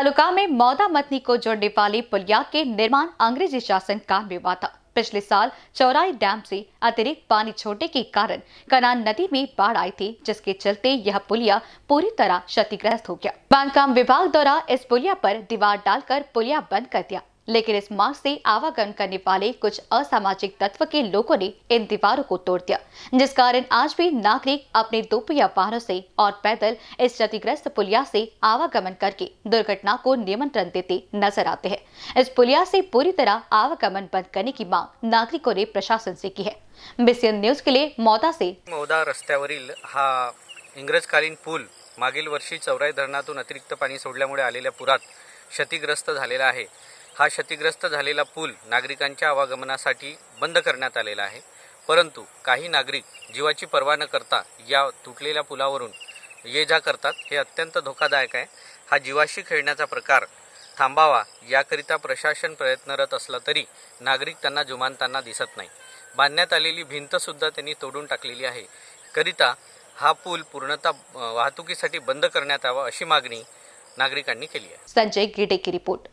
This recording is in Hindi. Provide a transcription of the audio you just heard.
तालुका में मौदा मतनी को जोड़ने वाली पुलिया के निर्माण अंग्रेजी शासन का विवाह था पिछले साल चौराई डैम से अतिरिक्त पानी छोड़ने के कारण कनान नदी में बाढ़ आई थी जिसके चलते यह पुलिया पूरी तरह क्षतिग्रस्त हो गया बांधकाम विभाग द्वारा इस पुलिया पर दीवार डालकर पुलिया बंद कर दिया लेकिन इस मार्ग से आवागमन करने वाले कुछ असामाजिक तत्व के लोगों ने इन दीवारों को तोड़ दिया जिस कारण आज भी नागरिक अपने दोपहिया वाहनों से और पैदल इस क्षतिग्रस्त पुलिया से आवागमन करके दुर्घटना को नियमंत्रण देते नजर आते हैं इस पुलिया से पूरी तरह आवागमन बंद करने की मांग नागरिकों ने प्रशासन से की है बीसीएन न्यूज के लिए मौदा से मौदा रस्त्यावरील हा इंग्रजकालीन पुल मगिल वर्षी चौराई धरण अतिरिक्त पानी सोडल्यामुळे आरत क्षतिग्रस्त है हा क्षतिग्रस्त झालेला पूल नागरिकांच्या आवागमनासाठी बंद करण्यात आलेला आहे परंतु काही नागरिक जीवाची पर्वा न करता या तुटलेल्या पुलावरून ये जा करतात हे अत्यंत धोकादायक आहे हा जीवाशी खेळण्याचा प्रकार थांबावा याकरिता प्रशासन प्रयत्नरत असला तरी नागरिक त्यांना जुमानताना दिसत नाही बांधण्यात आलेली भिंतसुद्धा त्यांनी तोडून टाकलेली आहे करिता हा पूल पूर्णतः वाहतुकीसाठी बंद करण्यात यावा अशी मागणी नागरिकांनी केली आहे संजय गिडेकी रिपोर्ट